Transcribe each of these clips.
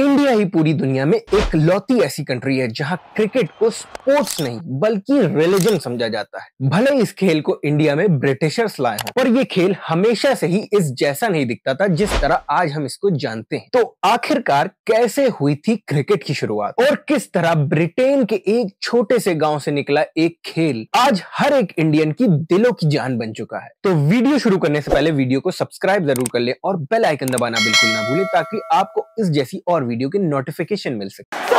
India ही पूरी दुनिया में एक लौती ऐसी कंट्री है जहां क्रिकेट को स्पोर्ट्स नहीं बल्कि रिलीजन समझा जाता है भले इस खेल को इंडिया में ब्रिटिशर्स लाए हों पर ये खेल हमेशा से ही इस जैसा नहीं दिखता था जिस तरह आज हम इसको जानते हैं तो आखिरकार कैसे हुई थी क्रिकेट की शुरुआत और किस तरह ब्रिटेन के एक छोटे से गाँव से निकला एक खेल आज हर एक इंडियन की दिलों की जान बन चुका है तो वीडियो शुरू करने से पहले वीडियो को सब्सक्राइब जरूर कर ले और बेल आइकन दबाना बिल्कुल ना भूले ताकि आपको इस जैसी और वीडियो की नोटिफिकेशन मिल सके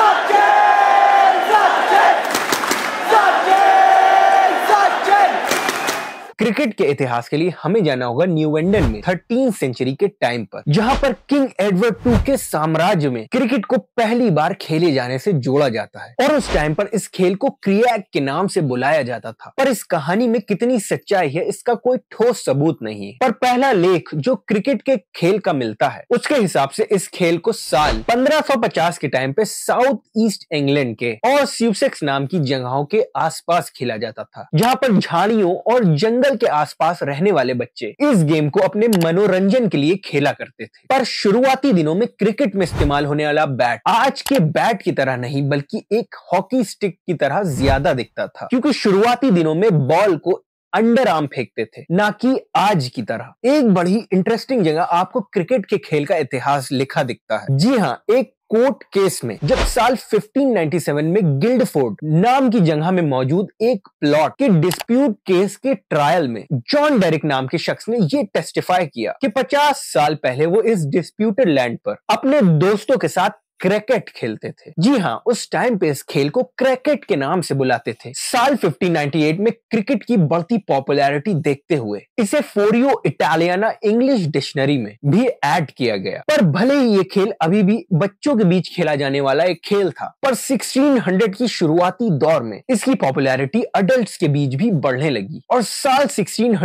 क्रिकेट के इतिहास के लिए हमें जाना होगा न्यूवेंडन में थर्टीन सेंचुरी के टाइम पर जहां पर किंग एडवर्ड टू के साम्राज्य में क्रिकेट को पहली बार खेले जाने से जोड़ा जाता है और उस टाइम पर इस खेल को क्रिया के नाम से बुलाया जाता था पर इस कहानी में कितनी सच्चाई है इसका कोई ठोस सबूत नहीं है पर पहला लेख जो क्रिकेट के खेल का मिलता है उसके हिसाब से इस खेल को साल 1550 के टाइम पे साउथ ईस्ट इंग्लैंड के और सीवसेक्स नाम की जगहों के आसपास खेला जाता था जहाँ पर झाड़ियों और जंगल जंगल के आसपास रहने वाले बच्चे इस गेम को अपने मनोरंजन के लिए खेला करते थे पर शुरुआती दिनों में क्रिकेट में इस्तेमाल होने वाला बैट आज के बैट की तरह नहीं बल्कि एक हॉकी स्टिक की तरह ज्यादा दिखता था क्योंकि शुरुआती दिनों में बॉल को अंडर आर्म फेंकते थे ना कि आज की तरह एक बड़ी इंटरेस्टिंग जगह आपको क्रिकेट के खेल का इतिहास लिखा दिखता है जी हाँ एक कोर्ट केस में जब साल 1597 में गिल्डफोर्ड नाम की जगह में मौजूद एक प्लॉट के डिस्प्यूट केस के ट्रायल में जॉन डेरिक नाम के शख्स ने ये टेस्टिफाई किया कि 50 साल पहले वो इस डिस्प्यूटेड लैंड पर अपने दोस्तों के साथ क्रिकेट खेलते थे जी हाँ उस टाइम पे इस खेल को क्रिकेट के नाम से बुलाते थे साल 1598 में क्रिकेट की बढ़ती पॉपुलैरिटी देखते हुए इसे फोरियो इटालियाना इंग्लिश डिक्शनरी में भी ऐड किया गया पर भले ही ये खेल अभी भी बच्चों के बीच खेला जाने वाला एक खेल था पर 1600 की शुरुआती दौर में इसकी पॉपुलैरिटी अडल्ट के बीच भी बढ़ने लगी और साल सिक्सटीन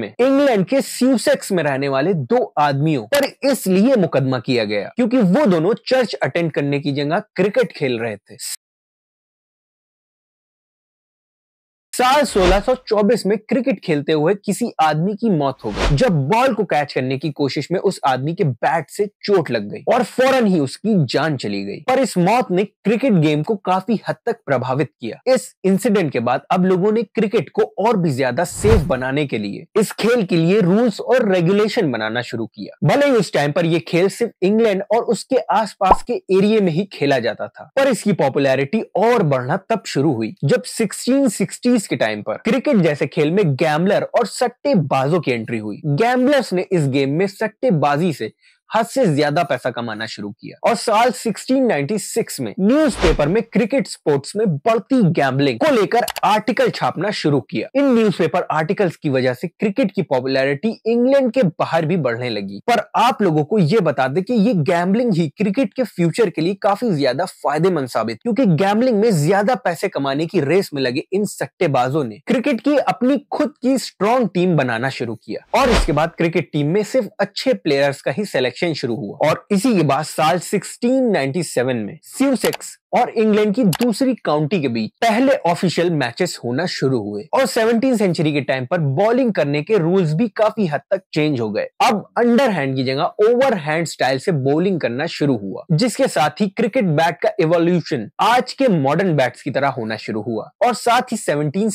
में इंग्लैंड के सीवसेक्स में रहने वाले दो आदमियों पर इसलिए मुकदमा किया गया क्योंकि वो दोनों चर्च अटेंड करने की जगह क्रिकेट खेल रहे थे साल 1624 में क्रिकेट खेलते हुए किसी आदमी की मौत हो गई जब बॉल को कैच करने की कोशिश में उस आदमी के बैट से चोट लग गई और फौरन ही उसकी जान चली गई पर इस मौत ने क्रिकेट गेम को काफी हद तक प्रभावित किया इस इंसिडेंट के बाद अब लोगों ने क्रिकेट को और भी ज्यादा सेफ बनाने के लिए इस खेल के लिए रूल्स और रेगुलेशन बनाना शुरू किया भले ही उस टाइम पर यह खेल सिर्फ इंग्लैंड और उसके आसपास के एरिए में ही खेला जाता था पर इसकी पॉपुलैरिटी और बढ़ना तब शुरू हुई जब सिक्सटीन 1970s के टाइम पर क्रिकेट जैसे खेल में गैम्बलर और सट्टेबाजों की एंट्री हुई गैम्बलर्स ने इस गेम में सट्टेबाजी से हद से ज्यादा पैसा कमाना शुरू किया और साल 1696 में न्यूज़पेपर में क्रिकेट स्पोर्ट्स में बढ़ती गैम्बलिंग को लेकर आर्टिकल छापना शुरू किया इन न्यूज़पेपर आर्टिकल्स की वजह से क्रिकेट की पॉपुलैरिटी इंग्लैंड के बाहर भी बढ़ने लगी पर आप लोगों को ये बता दें कि ये गैम्बलिंग ही क्रिकेट के फ्यूचर के लिए काफी ज्यादा फायदेमंद साबित क्योंकि गैम्बलिंग में ज्यादा पैसे कमाने की रेस में लगे इन सट्टेबाजों ने क्रिकेट की अपनी खुद की स्ट्रॉन्ग टीम बनाना शुरू किया और इसके बाद क्रिकेट टीम में सिर्फ अच्छे प्लेयर्स का ही सिलेक्शन सेक्शन शुरू हुआ और इसी के बाद साल 1697 में सिवसेक्स और इंग्लैंड की दूसरी काउंटी के बीच पहले ऑफिशियल मैचेस होना शुरू हुए और सेवनटीन सेंचुरी के टाइम पर बॉलिंग करने के रूल्स भी काफी हद तक चेंज हो गए अब अंडर हैंड की जगह ओवर हैंड स्टाइल से बॉलिंग करना शुरू हुआ जिसके साथ ही क्रिकेट बैट का इवोल्यूशन आज के मॉडर्न बैट्स की तरह होना शुरू हुआ और साथ ही सेवनटीन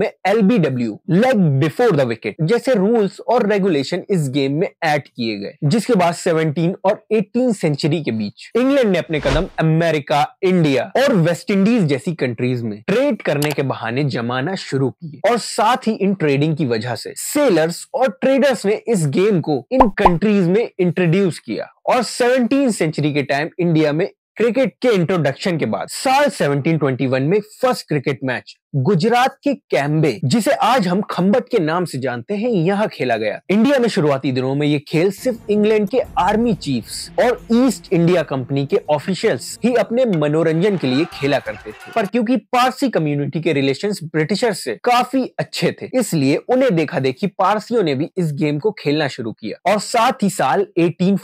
में LBW leg before the wicket rules रूल्स और रेगुलेशन इस गेम में एड किए गए जिसके बाद सेवनटीन और एटीन सेंचुरी के बीच इंग्लैंड ने अपने कदम अमेरिका इंडिया और वेस्ट इंडीज जैसी कंट्रीज में ट्रेड करने के बहाने जमाना शुरू किए और साथ ही इन ट्रेडिंग की वजह से सेलर्स और ट्रेडर्स ने इस गेम को इन कंट्रीज में इंट्रोड्यूस किया और 17 सेंचुरी के टाइम इंडिया में क्रिकेट के इंट्रोडक्शन के बाद साल 1721 में फर्स्ट क्रिकेट मैच गुजरात के कैम्बे जिसे आज हम खम्बट के नाम से जानते हैं यहाँ खेला गया इंडिया में शुरुआती दिनों में ये खेल सिर्फ इंग्लैंड के आर्मी चीफ्स और ईस्ट इंडिया कंपनी के ऑफिशियल्स ही अपने मनोरंजन के लिए खेला करते थे पर क्योंकि पारसी कम्युनिटी के रिलेशंस ब्रिटिशर्स से काफी अच्छे थे इसलिए उन्हें देखा देखी पारसियों ने भी इस गेम को खेलना शुरू किया और साथ ही साल एटीन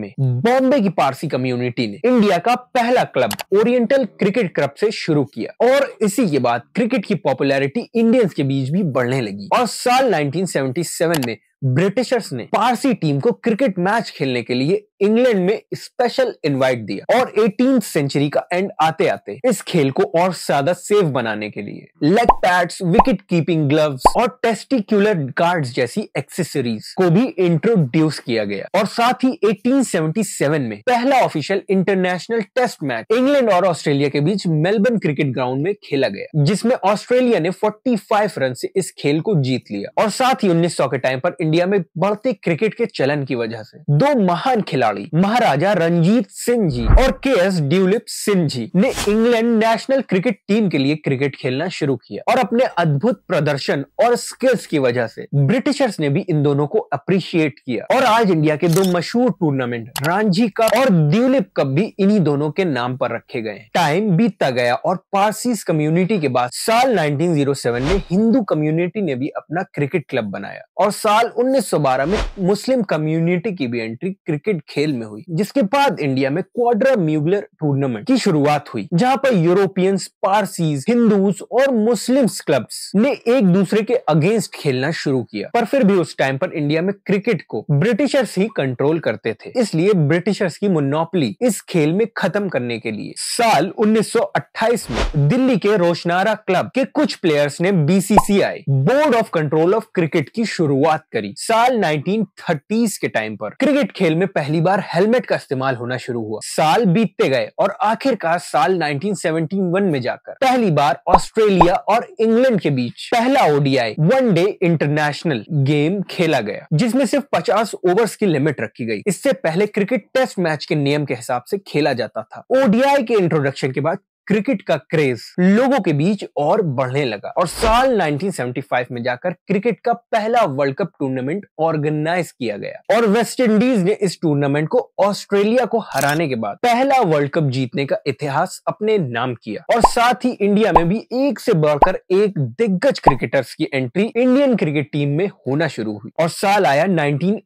में बॉम्बे की पारसी कम्युनिटी ने इंडिया इंडिया का पहला क्लब ओरिएंटल क्रिकेट क्लब से शुरू किया और इसी के बाद क्रिकेट की पॉपुलैरिटी इंडियंस के बीच भी बढ़ने लगी और साल 1977 में ब्रिटिशर्स ने पारसी टीम को क्रिकेट मैच खेलने के लिए इंग्लैंड में स्पेशल इनवाइट दिया और एटीन सेंचुरी का एंड आते आते इस खेल को और ज्यादा सेफ बनाने के लिए leg pads wicket keeping gloves और टेस्टिक्यूलर गार्ड्स जैसी एक्सेसरीज को भी इंट्रोड्यूस किया गया और साथ ही 1877 में पहला official international test match England और ऑस्ट्रेलिया के बीच मेलबर्न क्रिकेट ग्राउंड में खेला गया जिसमें ऑस्ट्रेलिया ने 45 रन से इस खेल को जीत लिया और साथ ही उन्नीस के टाइम पर इंडिया में बढ़ते क्रिकेट के चलन की वजह से दो महान खिलाड़ी खिलाड़ी महाराजा रंजीत सिंह जी और के एस ड्यूलिप सिंह जी ने इंग्लैंड नेशनल क्रिकेट टीम के लिए क्रिकेट खेलना शुरू किया और अपने अद्भुत प्रदर्शन और स्किल्स की वजह से ब्रिटिशर्स ने भी इन दोनों को अप्रिशिएट किया और आज इंडिया के दो मशहूर टूर्नामेंट रांझी कप और ड्यूलिप कप भी इन्हीं दोनों के नाम पर रखे गए टाइम बीतता गया और पारसीस कम्युनिटी के बाद साल 1907 में हिंदू कम्युनिटी ने भी अपना क्रिकेट क्लब बनाया और साल 1912 में मुस्लिम कम्युनिटी की भी एंट्री क्रिकेट खेल सेल में हुई जिसके बाद इंडिया में क्वाड्रा म्यूगलर टूर्नामेंट की शुरुआत हुई जहां पर यूरोपियंस पारसीज हिंदूज और मुस्लिम्स क्लब्स ने एक दूसरे के अगेंस्ट खेलना शुरू किया पर फिर भी उस टाइम पर इंडिया में क्रिकेट को ब्रिटिशर्स ही कंट्रोल करते थे इसलिए ब्रिटिशर्स की मोनोपली इस खेल में खत्म करने के लिए साल 1928 में दिल्ली के रोशनारा क्लब के कुछ प्लेयर्स ने BCCI board of control of cricket की शुरुआत करी साल 1930s के टाइम पर क्रिकेट खेल में पहली बार बार हेलमेट का इस्तेमाल होना शुरू हुआ साल बीतते गए और आखिरकार साल 1971 में जाकर पहली बार ऑस्ट्रेलिया और इंग्लैंड के बीच पहला ODI one day international game खेला गया जिसमें सिर्फ 50 ओवर्स की लिमिट रखी गई इससे पहले क्रिकेट टेस्ट मैच के नियम के हिसाब से खेला जाता था ओडीआई के इंट्रोडक्शन के बाद क्रिकेट का क्रेज लोगों के बीच और बढ़ने लगा और साल 1975 में जाकर क्रिकेट का पहला वर्ल्ड कप टूर्नामेंट ऑर्गेनाइज किया गया और वेस्ट इंडीज ने इस टूर्नामेंट को ऑस्ट्रेलिया को हराने के बाद पहला वर्ल्ड कप जीतने का इतिहास अपने नाम किया और साथ ही इंडिया में भी एक से बढ़कर एक दिग्गज क्रिकेटर्स की एंट्री इंडियन क्रिकेट टीम में होना शुरू हुई और साल आया नाइनटीन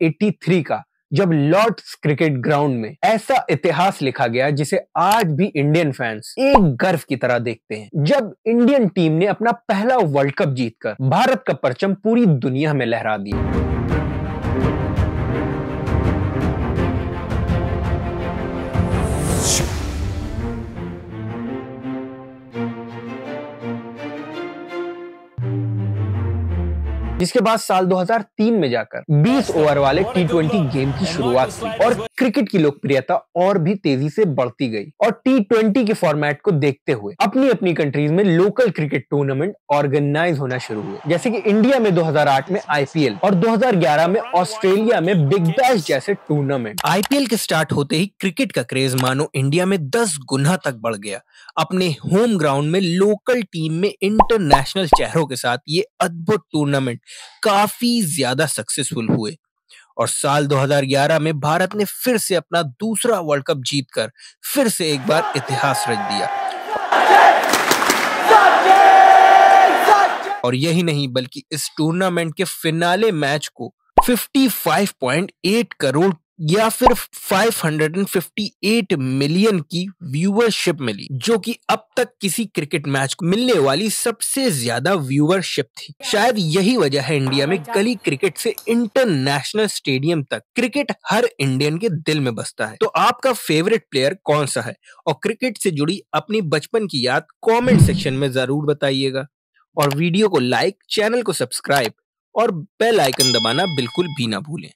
का जब लॉर्ड्स क्रिकेट ग्राउंड में ऐसा इतिहास लिखा गया जिसे आज भी इंडियन फैंस एक गर्व की तरह देखते हैं जब इंडियन टीम ने अपना पहला वर्ल्ड कप जीतकर भारत का परचम पूरी दुनिया में लहरा दिया जिसके बाद साल 2003 में जाकर 20 ओवर वाले टी गेम की शुरुआत की और क्रिकेट की लोकप्रियता और भी तेजी से बढ़ती गई और टी के फॉर्मेट को देखते हुए अपनी अपनी कंट्रीज में लोकल क्रिकेट टूर्नामेंट ऑर्गेनाइज होना शुरू हुए जैसे कि इंडिया में 2008 में आईपीएल और 2011 में ऑस्ट्रेलिया में बिग बैश जैसे टूर्नामेंट आईपीएल के स्टार्ट होते ही क्रिकेट का क्रेज मानो इंडिया में दस गुना तक बढ़ गया अपने होम ग्राउंड में लोकल टीम में इंटरनेशनल चेहरों के साथ ये अद्भुत टूर्नामेंट काफी ज्यादा सक्सेसफुल हुए और साल 2011 में भारत ने फिर से अपना दूसरा वर्ल्ड कप जीतकर फिर से एक बार इतिहास रच दिया और यही नहीं बल्कि इस टूर्नामेंट के फिनाले मैच को 55.8 करोड़ या फिर 558 मिलियन की व्यूअरशिप मिली जो कि अब तक किसी क्रिकेट मैच को मिलने वाली सबसे ज्यादा व्यूअरशिप थी शायद यही वजह है इंडिया में गली क्रिकेट से इंटरनेशनल स्टेडियम तक क्रिकेट हर इंडियन के दिल में बसता है तो आपका फेवरेट प्लेयर कौन सा है और क्रिकेट से जुड़ी अपनी बचपन की याद कॉमेंट सेक्शन में जरूर बताइएगा और वीडियो को लाइक चैनल को सब्सक्राइब और बेल आइकन दबाना बिल्कुल भी ना भूलें